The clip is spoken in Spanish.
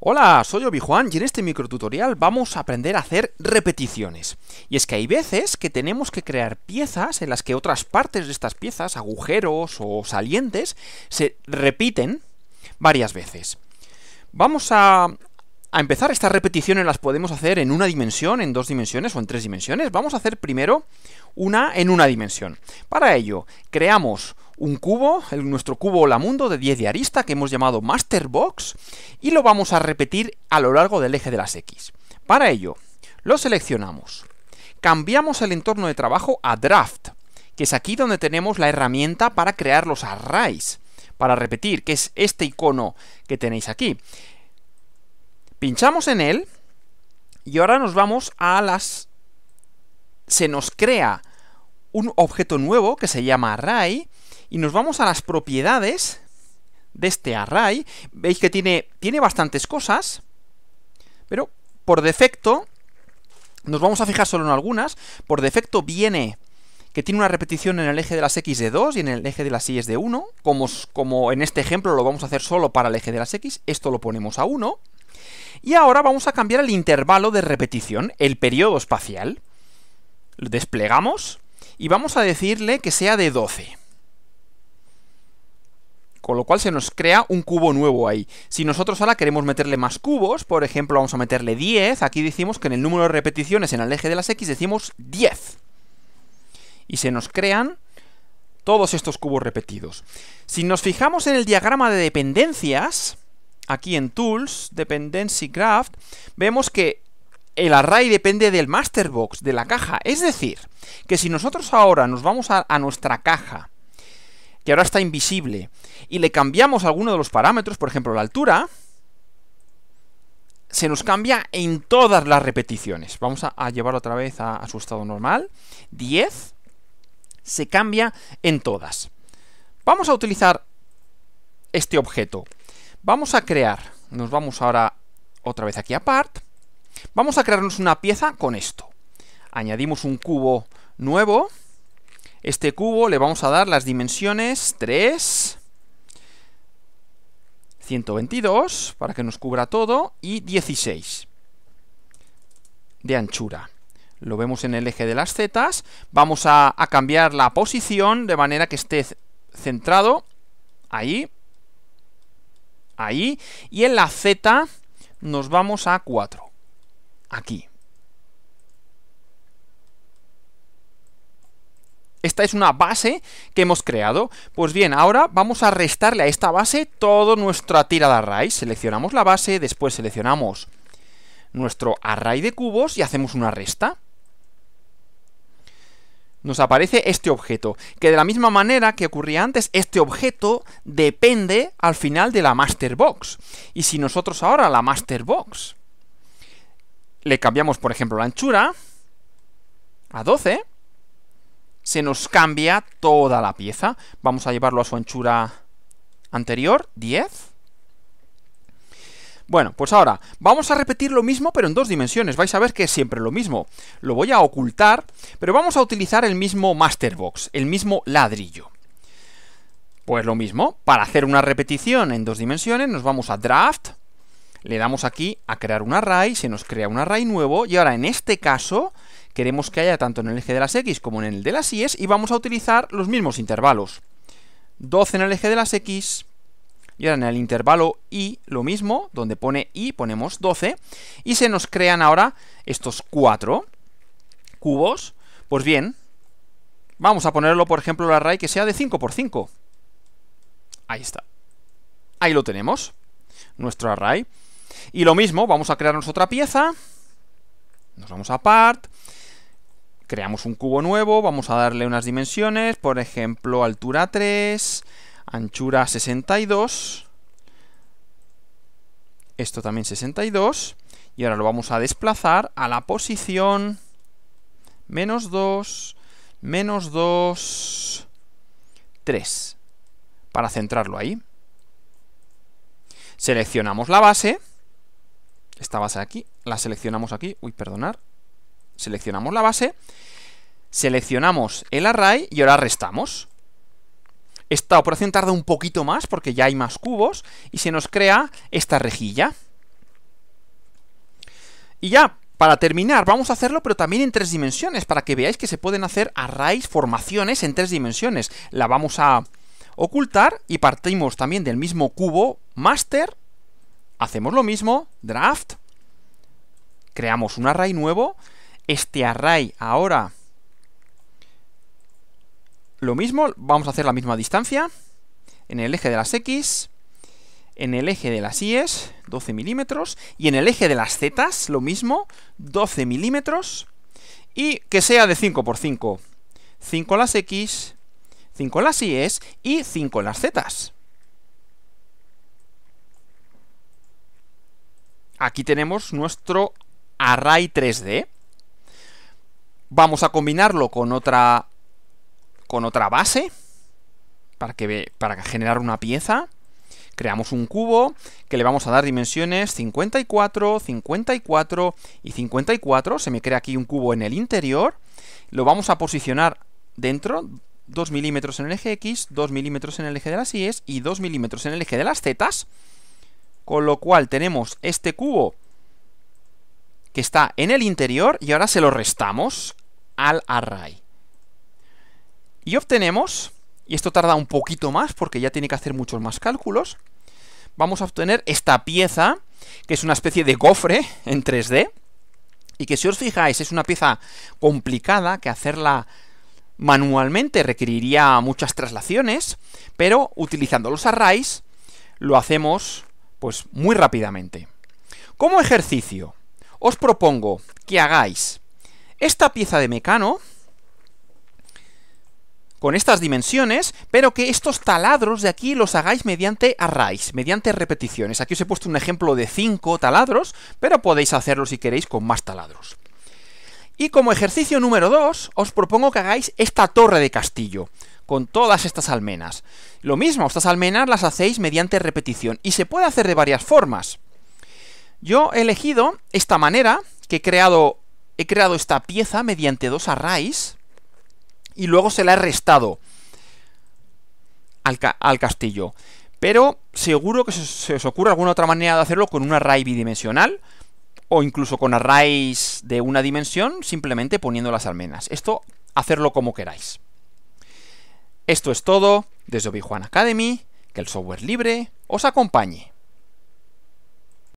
Hola, soy Obi-Juan y en este microtutorial vamos a aprender a hacer repeticiones. Y es que hay veces que tenemos que crear piezas en las que otras partes de estas piezas, agujeros o salientes, se repiten varias veces. Vamos a, a empezar, estas repeticiones las podemos hacer en una dimensión, en dos dimensiones o en tres dimensiones. Vamos a hacer primero una en una dimensión. Para ello, creamos un cubo, nuestro cubo mundo de 10 de arista que hemos llamado Masterbox, y lo vamos a repetir a lo largo del eje de las X. Para ello, lo seleccionamos, cambiamos el entorno de trabajo a Draft, que es aquí donde tenemos la herramienta para crear los arrays, para repetir, que es este icono que tenéis aquí. Pinchamos en él y ahora nos vamos a las... Se nos crea un objeto nuevo que se llama array y nos vamos a las propiedades de este array. Veis que tiene, tiene bastantes cosas, pero por defecto, nos vamos a fijar solo en algunas, por defecto viene que tiene una repetición en el eje de las X de 2 y en el eje de las Y de 1, como, como en este ejemplo lo vamos a hacer solo para el eje de las X, esto lo ponemos a 1, y ahora vamos a cambiar el intervalo de repetición, el periodo espacial, desplegamos, y vamos a decirle que sea de 12 con lo cual se nos crea un cubo nuevo ahí. Si nosotros ahora queremos meterle más cubos, por ejemplo, vamos a meterle 10, aquí decimos que en el número de repeticiones en el eje de las X decimos 10. Y se nos crean todos estos cubos repetidos. Si nos fijamos en el diagrama de dependencias, aquí en Tools, Dependency Graph, vemos que el array depende del master box, de la caja. Es decir, que si nosotros ahora nos vamos a, a nuestra caja que ahora está invisible, y le cambiamos alguno de los parámetros, por ejemplo la altura, se nos cambia en todas las repeticiones. Vamos a, llevar llevarlo otra vez a, a, su estado normal. 10 se cambia en todas. Vamos a utilizar este objeto. Vamos a crear, nos vamos ahora otra vez aquí a part. Vamos a crearnos una pieza con esto. Añadimos un cubo nuevo. Este cubo le vamos a dar las dimensiones 3, 122, para que nos cubra todo, y 16 de anchura. Lo vemos en el eje de las zetas. Vamos a, a cambiar la posición de manera que esté centrado ahí, ahí, y en la Z nos vamos a 4, aquí. Esta es una base que hemos creado. Pues bien, ahora vamos a restarle a esta base toda nuestra tira de arrays. Seleccionamos la base, después seleccionamos nuestro array de cubos y hacemos una resta. Nos aparece este objeto, que de la misma manera que ocurría antes, este objeto depende al final de la master box. Y si nosotros ahora la master box le cambiamos, por ejemplo, la anchura a 12, se nos cambia toda la pieza. Vamos a llevarlo a su anchura anterior, 10. Bueno, pues ahora vamos a repetir lo mismo pero en dos dimensiones. Vais a ver que es siempre lo mismo. Lo voy a ocultar, pero vamos a utilizar el mismo masterbox, el mismo ladrillo. Pues lo mismo, para hacer una repetición en dos dimensiones nos vamos a Draft, le damos aquí a crear un array, se nos crea un array nuevo y ahora en este caso queremos que haya tanto en el eje de las X como en el de las Y y vamos a utilizar los mismos intervalos. 12 en el eje de las X y ahora en el intervalo Y lo mismo, donde pone Y ponemos 12 y se nos crean ahora estos 4 cubos. Pues bien, vamos a ponerlo por ejemplo el array que sea de 5 por 5. Ahí está. Ahí lo tenemos, nuestro array. Y lo mismo, vamos a crearnos otra pieza. Nos vamos a part Creamos un cubo nuevo, vamos a darle unas dimensiones, por ejemplo, altura 3, anchura 62, esto también 62, y ahora lo vamos a desplazar a la posición menos 2, menos 2, 3, para centrarlo ahí. Seleccionamos la base, esta base aquí, la seleccionamos aquí, uy, perdonar, seleccionamos la base, seleccionamos el array y ahora restamos. Esta operación tarda un poquito más porque ya hay más cubos y se nos crea esta rejilla. Y ya, para terminar, vamos a hacerlo pero también en tres dimensiones para que veáis que se pueden hacer arrays, formaciones en tres dimensiones. La vamos a ocultar y partimos también del mismo cubo master. Hacemos lo mismo, draft, creamos un array nuevo este array ahora. Lo mismo, vamos a hacer la misma distancia en el eje de las X, en el eje de las Y, 12 milímetros, y en el eje de las Z, lo mismo, 12 milímetros, y que sea de 5 por 5. 5 en las X, 5 en las Y y 5 en las Z. Aquí tenemos nuestro array 3D. Vamos a combinarlo con otra con otra base para que para generar una pieza. Creamos un cubo que le vamos a dar dimensiones 54, 54 y 54. Se me crea aquí un cubo en el interior. Lo vamos a posicionar dentro 2 milímetros en el eje X, 2 milímetros en el eje de las Y y 2 milímetros en el eje de las Z. Con lo cual tenemos este cubo que está en el interior y ahora se lo restamos al array. Y obtenemos, y esto tarda un poquito más porque ya tiene que hacer muchos más cálculos, vamos a obtener esta pieza, que es una especie de cofre en 3D, y que si os fijáis es una pieza complicada, que hacerla manualmente requeriría muchas traslaciones, pero utilizando los arrays lo hacemos pues muy rápidamente. Como ejercicio, os propongo que hagáis esta pieza de mecano con estas dimensiones, pero que estos taladros de aquí los hagáis mediante arrays, mediante repeticiones. Aquí os he puesto un ejemplo de 5 taladros, pero podéis hacerlo si queréis con más taladros. Y como ejercicio número 2, os propongo que hagáis esta torre de castillo, con todas estas almenas. Lo mismo, estas almenas las hacéis mediante repetición, y se puede hacer de varias formas. Yo he elegido esta manera, que he creado, esta pieza mediante dos arrays, y luego se la he restado al, castillo. Pero seguro que se, os ocurre alguna otra manera de hacerlo con un array bidimensional, o incluso con arrays de una dimensión, simplemente poniendo las almenas. Esto, hacerlo como queráis. Esto es todo desde obi Academy, que el software libre os acompañe.